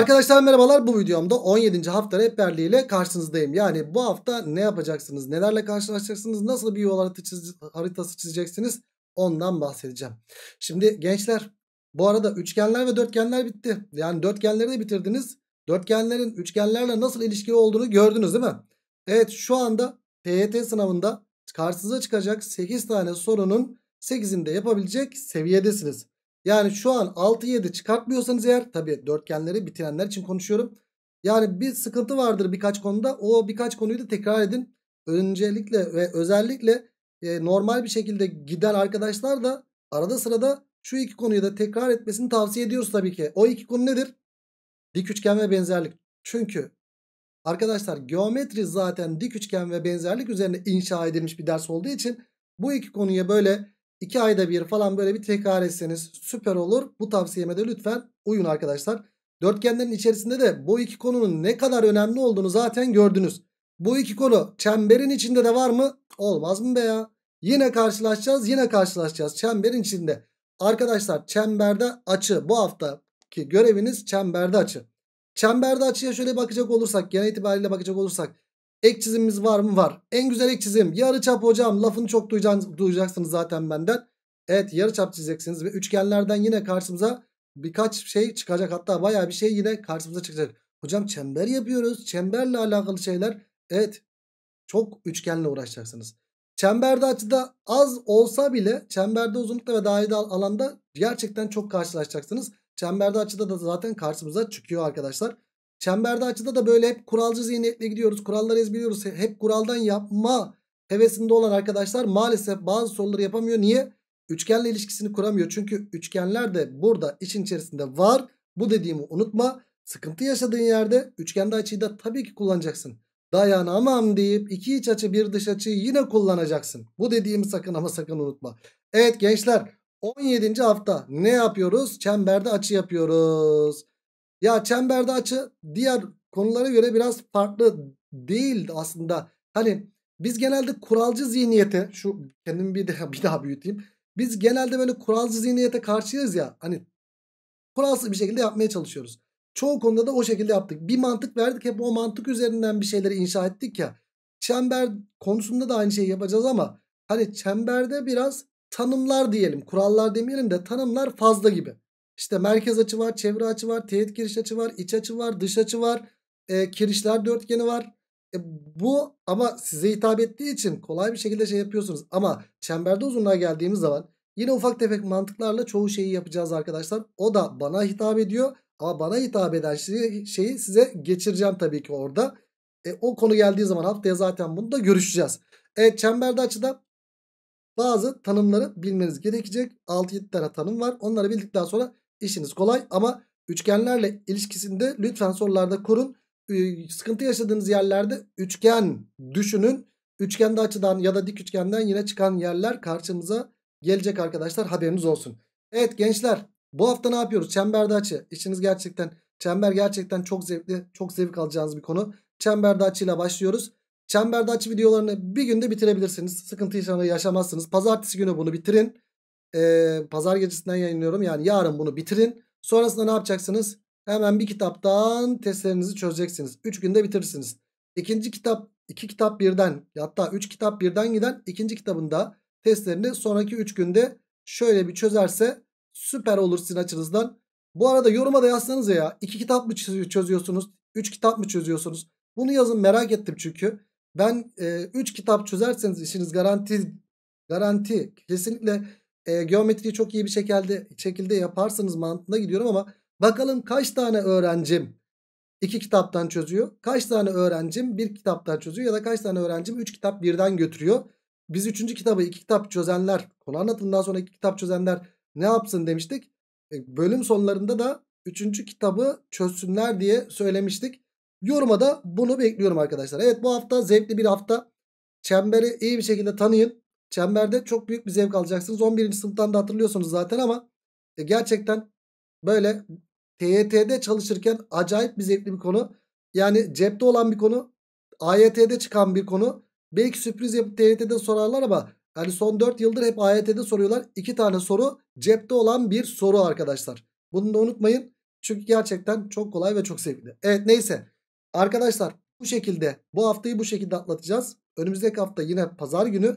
Arkadaşlar merhabalar bu videomda 17. hafta rehberliği ile karşınızdayım. Yani bu hafta ne yapacaksınız, nelerle karşılaşacaksınız, nasıl bir yol haritası, haritası çizeceksiniz ondan bahsedeceğim. Şimdi gençler bu arada üçgenler ve dörtgenler bitti. Yani dörtgenleri de bitirdiniz. Dörtgenlerin üçgenlerle nasıl ilişkili olduğunu gördünüz değil mi? Evet şu anda PYT sınavında karşınıza çıkacak 8 tane sorunun 8'inde yapabilecek seviyedesiniz. Yani şu an 6 7 çıkartmıyorsanız eğer tabi dörtgenleri bitirenler için konuşuyorum. Yani bir sıkıntı vardır birkaç konuda. O birkaç konuyu da tekrar edin. Öncelikle ve özellikle e, normal bir şekilde giden arkadaşlar da arada sırada şu iki konuyu da tekrar etmesini tavsiye ediyoruz tabii ki. O iki konu nedir? Dik üçgen ve benzerlik. Çünkü arkadaşlar geometri zaten dik üçgen ve benzerlik üzerine inşa edilmiş bir ders olduğu için bu iki konuya böyle 2 ayda bir falan böyle bir tekrar etseniz süper olur. Bu tavsiyeme de lütfen uyun arkadaşlar. Dörtgenlerin içerisinde de bu iki konunun ne kadar önemli olduğunu zaten gördünüz. Bu iki konu çemberin içinde de var mı? Olmaz mı be ya? Yine karşılaşacağız yine karşılaşacağız çemberin içinde. Arkadaşlar çemberde açı bu haftaki göreviniz çemberde açı. Çemberde açıya şöyle bakacak olursak genel itibariyle bakacak olursak Ek çizimimiz var mı? Var. En güzel ek çizim yarıçap hocam. Lafını çok duyacaksınız zaten benden. Evet yarıçap çizeceksiniz ve üçgenlerden yine karşımıza birkaç şey çıkacak. Hatta baya bir şey yine karşımıza çıkacak. Hocam çember yapıyoruz. Çemberle alakalı şeyler. Evet çok üçgenle uğraşacaksınız. Çemberde açıda az olsa bile çemberde uzunlukta ve dairede alanda gerçekten çok karşılaşacaksınız. Çemberde açıda da zaten karşımıza çıkıyor arkadaşlar. Çemberde açıda da böyle hep kuralcı zihniyetle gidiyoruz. Kuralları ezbiliyoruz. Hep kuraldan yapma hevesinde olan arkadaşlar maalesef bazı soruları yapamıyor. Niye? Üçgenle ilişkisini kuramıyor. Çünkü üçgenler de burada için içerisinde var. Bu dediğimi unutma. Sıkıntı yaşadığın yerde üçgende açıyı da tabii ki kullanacaksın. Dayanamam deyip iki iç açı bir dış açıyı yine kullanacaksın. Bu dediğimi sakın ama sakın unutma. Evet gençler 17. hafta ne yapıyoruz? Çemberde açı yapıyoruz. Ya çemberde açı diğer konulara göre biraz farklı değil aslında. Hani biz genelde kuralcı zihniyete şu kendimi bir daha, bir daha büyüteyim. Biz genelde böyle kuralcı zihniyete karşıyız ya hani kuralsız bir şekilde yapmaya çalışıyoruz. Çoğu konuda da o şekilde yaptık. Bir mantık verdik hep o mantık üzerinden bir şeyleri inşa ettik ya. Çember konusunda da aynı şeyi yapacağız ama hani çemberde biraz tanımlar diyelim kurallar demeyelim de tanımlar fazla gibi. İşte merkez açı var, çevre açı var, teğet giriş açı var, iç açı var, dış açı var. E, kirişler dörtgeni var. E, bu ama size hitap ettiği için kolay bir şekilde şey yapıyorsunuz. Ama çemberde uzunluğa geldiğimiz zaman yine ufak tefek mantıklarla çoğu şeyi yapacağız arkadaşlar. O da bana hitap ediyor. Ama bana hitap eden şeyi, şeyi size geçireceğim tabii ki orada. E, o konu geldiği zaman haftaya zaten bunu da görüşeceğiz. Evet çemberde açıda bazı tanımları bilmeniz gerekecek. 6-7 tane tanım var. Onları bildikten sonra işiniz kolay ama üçgenlerle ilişkisinde lütfen sorularda kurun. Ee, sıkıntı yaşadığınız yerlerde üçgen düşünün. Üçgende açıdan ya da dik üçgenden yine çıkan yerler karşımıza gelecek arkadaşlar haberiniz olsun. Evet gençler bu hafta ne yapıyoruz? Çemberde açı. İşiniz gerçekten çember gerçekten çok zevkli, çok zevk alacağınız bir konu. Çemberde açıyla başlıyoruz. Çemberde açı videolarını bir günde bitirebilirsiniz. Sıkıntı yaşamazsınız. Pazartesi günü bunu bitirin e, pazar gecesinden yayınlıyorum. Yani yarın bunu bitirin. Sonrasında ne yapacaksınız? Hemen bir kitaptan testlerinizi çözeceksiniz. 3 günde bitirirsiniz. İkinci kitap, iki kitap birden hatta 3 kitap birden giden ikinci kitabında testlerini sonraki 3 günde şöyle bir çözerse süper olur sizin açınızdan. Bu arada yoruma da yazsanız ya. iki kitap mı çözüyorsunuz? 3 kitap mı çözüyorsunuz? Bunu yazın merak ettim çünkü. Ben 3 e, kitap çözerseniz işiniz garanti garanti kesinlikle e, geometriyi çok iyi bir şekilde, şekilde yaparsınız mantığına gidiyorum ama bakalım kaç tane öğrencim iki kitaptan çözüyor. Kaç tane öğrencim bir kitaptan çözüyor ya da kaç tane öğrencim üç kitap birden götürüyor. Biz üçüncü kitabı iki kitap çözenler konu anlatımından sonra iki kitap çözenler ne yapsın demiştik. E, bölüm sonlarında da üçüncü kitabı çözsünler diye söylemiştik. Yoruma da bunu bekliyorum arkadaşlar. Evet bu hafta zevkli bir hafta. Çemberi iyi bir şekilde tanıyın. Çemberde çok büyük bir zevk alacaksınız. 11. sınıftan da hatırlıyorsunuz zaten ama e, gerçekten böyle TYT'de çalışırken acayip bir zevkli bir konu. Yani cepte olan bir konu. AYT'de çıkan bir konu. Belki sürpriz yapıp TYT'de sorarlar ama yani son 4 yıldır hep AYT'de soruyorlar. 2 tane soru cepte olan bir soru arkadaşlar. Bunu da unutmayın. Çünkü gerçekten çok kolay ve çok sevgili. Evet neyse. Arkadaşlar bu şekilde bu haftayı bu şekilde atlatacağız. Önümüzdeki hafta yine pazar günü